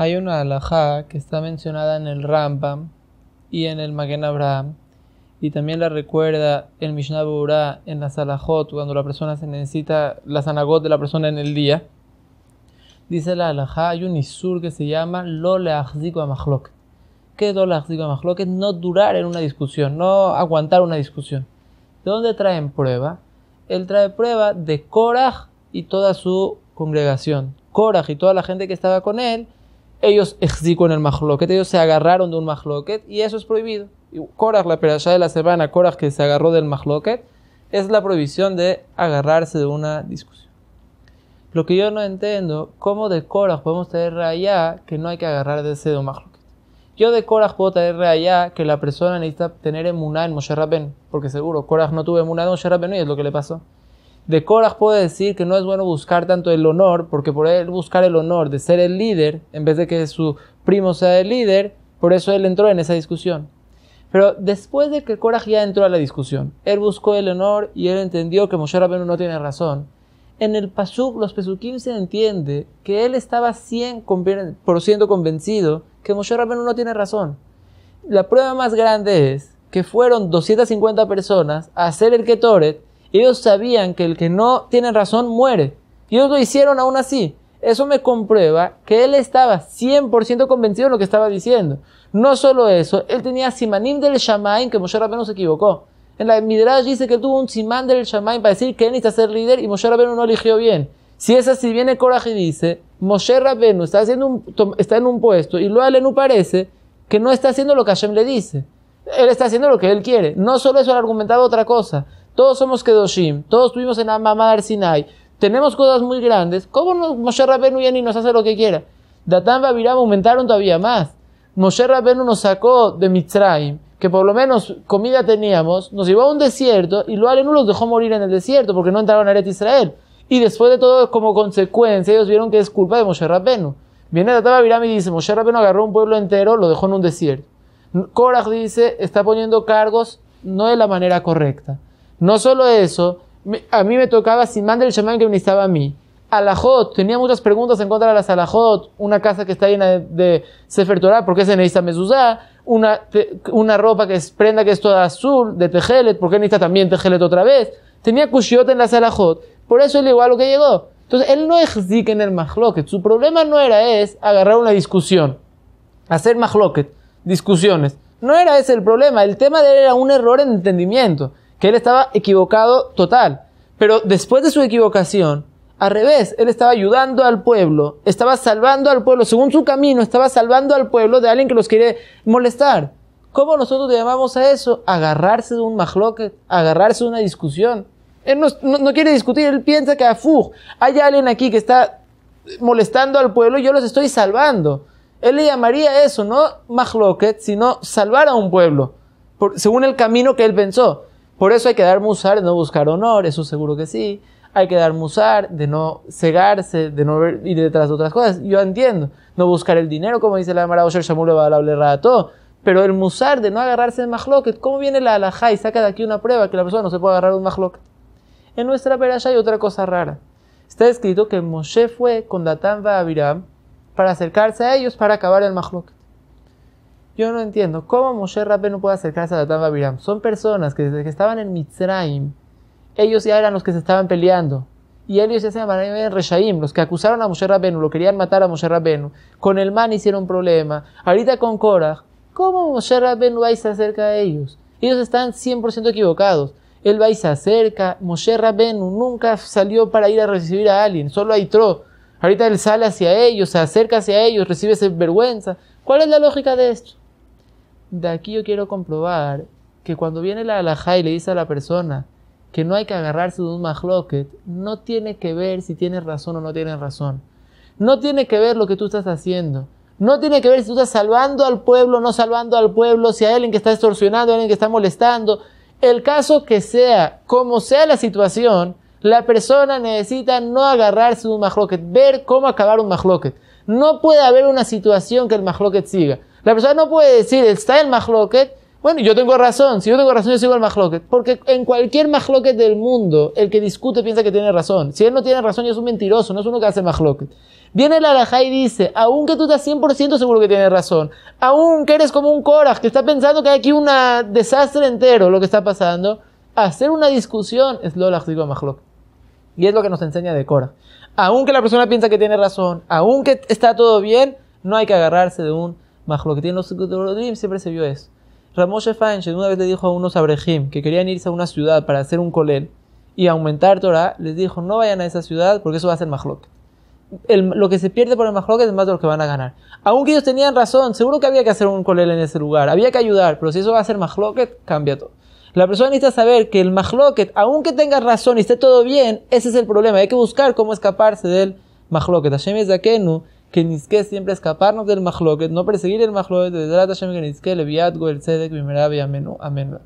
Hay una alajá que está mencionada en el Rambam y en el Magen Abraham, y también la recuerda el Mishnah Bura en la Salahot, cuando la persona se necesita la sanagot de la persona en el día. Dice la alajá: hay un isur que se llama lo leachziko amachlok. ¿Qué es lo leachziko Es no durar en una discusión, no aguantar una discusión. ¿De dónde traen prueba? Él trae prueba de Korach y toda su congregación. Korach y toda la gente que estaba con él ellos en el mahloket, ellos se agarraron de un mahloket y eso es prohibido. Y Korach, la allá de la semana, Korach que se agarró del mahloket, es la prohibición de agarrarse de una discusión. Lo que yo no entiendo, ¿cómo de Korach podemos tener allá que no hay que agarrar de ese de Yo de Korach puedo traer allá que la persona necesita tener emuná en Moshe Rabben, porque seguro Korach no tuvo emuná en Moshe y es lo que le pasó. De Korach puede decir que no es bueno buscar tanto el honor, porque por él buscar el honor de ser el líder, en vez de que su primo sea el líder, por eso él entró en esa discusión. Pero después de que Korach ya entró a la discusión, él buscó el honor y él entendió que Moshe Rabbeinu no tiene razón. En el Pasuk, los Pesukim se entiende que él estaba 100% convencido que Moshe Rabbeinu no tiene razón. La prueba más grande es que fueron 250 personas a hacer el Ketoret ellos sabían que el que no tiene razón muere. Y ellos lo hicieron aún así. Eso me comprueba que él estaba 100% convencido de lo que estaba diciendo. No solo eso, él tenía simanim del Shamaim que Moshe Rabbeinu se equivocó. En la Midrash dice que tuvo un Siman del Shamaim para decir que él necesita ser líder y Moshe Rabbeinu no eligió bien. Si es así, viene coraje y dice, Moshe Rabbeinu está, haciendo un, está en un puesto y luego alenu parece que no está haciendo lo que Hashem le dice. Él está haciendo lo que él quiere. No solo eso, él argumentaba otra cosa todos somos Kedoshim, todos estuvimos en Amamar Sinai, tenemos cosas muy grandes, ¿cómo Moshe Rabenu viene y nos hace lo que quiera? Datán aumentaron todavía más. Moshe Rabenu nos sacó de Mitzrayim, que por lo menos comida teníamos, nos llevó a un desierto y lo no los dejó morir en el desierto porque no entraron a Eret Israel. Y después de todo, como consecuencia, ellos vieron que es culpa de Moshe Rabenu. Viene Datán Abiram y dice, Moshe Rabenu agarró un pueblo entero, lo dejó en un desierto. Korach dice, está poniendo cargos no de la manera correcta. No solo eso, a mí me tocaba mandar el Shaman que me necesitaba a mí. Alajot, tenía muchas preguntas en contra de las Alajot, una casa que está llena de, de Sefer ¿por qué se necesita mezuzá? Una, ropa que es prenda que es toda azul, de Tejelet, ¿por qué necesita también Tejelet otra vez? Tenía Kushiot en las Alajot, por eso él igual lo que llegó. Entonces, él no exige en el Mahloket, su problema no era es agarrar una discusión, hacer Mahloket, discusiones. No era ese el problema, el tema de él era un error en entendimiento que él estaba equivocado total. Pero después de su equivocación, al revés, él estaba ayudando al pueblo, estaba salvando al pueblo, según su camino, estaba salvando al pueblo de alguien que los quiere molestar. ¿Cómo nosotros llamamos a eso? Agarrarse de un majloque, agarrarse de una discusión. Él no, quiere discutir, él piensa que afuj, hay alguien aquí que está molestando al pueblo, y yo los estoy salvando. Él le llamaría eso, no majloket, sino salvar a un pueblo, según el camino que él pensó. Por eso hay que dar musar de no buscar honor, eso seguro que sí. Hay que dar musar de no cegarse, de no ir detrás de otras cosas. Yo entiendo, no buscar el dinero, como dice la Mara Osher todo. Pero el musar de no agarrarse de mahloket, ¿cómo viene la alajá y saca de aquí una prueba que la persona no se puede agarrar un mahloket? En nuestra perasha hay otra cosa rara. Está escrito que Moshe fue con Datán va Abiram para acercarse a ellos para acabar el mahloket. Yo no entiendo cómo Moshe Rabbeinu puede acercarse a Datán Babiram. Son personas que desde que estaban en Mitzrayim, ellos ya eran los que se estaban peleando. Y ellos ya se llamaban Reshaim, los que acusaron a Moshe Rabenu lo querían matar a Moshe Rabenu Con el man hicieron problema. Ahorita con Korah, ¿cómo Moshe Rabenu va a irse acerca a ellos? Ellos están 100% equivocados. Él va a irse acerca. Moshe Rabenu nunca salió para ir a recibir a alguien, solo a Itro. Ahorita él sale hacia ellos, se acerca hacia ellos, recibe esa vergüenza. ¿Cuál es la lógica de esto? De aquí yo quiero comprobar que cuando viene la alajá y le dice a la persona que no hay que agarrarse de un mahloket, no tiene que ver si tienes razón o no tiene razón. No tiene que ver lo que tú estás haciendo. No tiene que ver si tú estás salvando al pueblo, o no salvando al pueblo, si hay alguien que está extorsionando, alguien que está molestando. El caso que sea, como sea la situación, la persona necesita no agarrarse de un mahloket, ver cómo acabar un mahloket. No puede haber una situación que el mahloket siga. La persona no puede decir, está el mahloket, bueno, yo tengo razón, si yo tengo razón yo sigo el mahloket. Porque en cualquier mahloket del mundo, el que discute piensa que tiene razón. Si él no tiene razón, es un mentiroso, no es uno que hace mahloket. Viene el alajá y dice, aunque tú estás 100% seguro que tienes razón, aunque eres como un cora que está pensando que hay aquí un desastre entero lo que está pasando, hacer una discusión es lo que digo mahloket. Y es lo que nos enseña de Cora. Aunque la persona piensa que tiene razón, aunque está todo bien, no hay que agarrarse de un lo que los siempre se vio eso. Ramoshe una vez le dijo a unos abrejim que querían irse a una ciudad para hacer un colel y aumentar Torah, les dijo no vayan a esa ciudad porque eso va a ser Mahlok. lo que se pierde por el Mahlok es más de lo que van a ganar. Aunque ellos tenían razón, seguro que había que hacer un colel en ese lugar, había que ayudar, pero si eso va a ser Mahloket, cambia todo. La persona necesita saber que el Mahloket, aunque tenga razón y esté todo bien, ese es el problema. Hay que buscar cómo escaparse del Mahloket. Hashem es que nisque siempre escaparnos del mahloket, no perseguir el mahloket, de Hashem que le leviatgo el sedek, bimerab y amen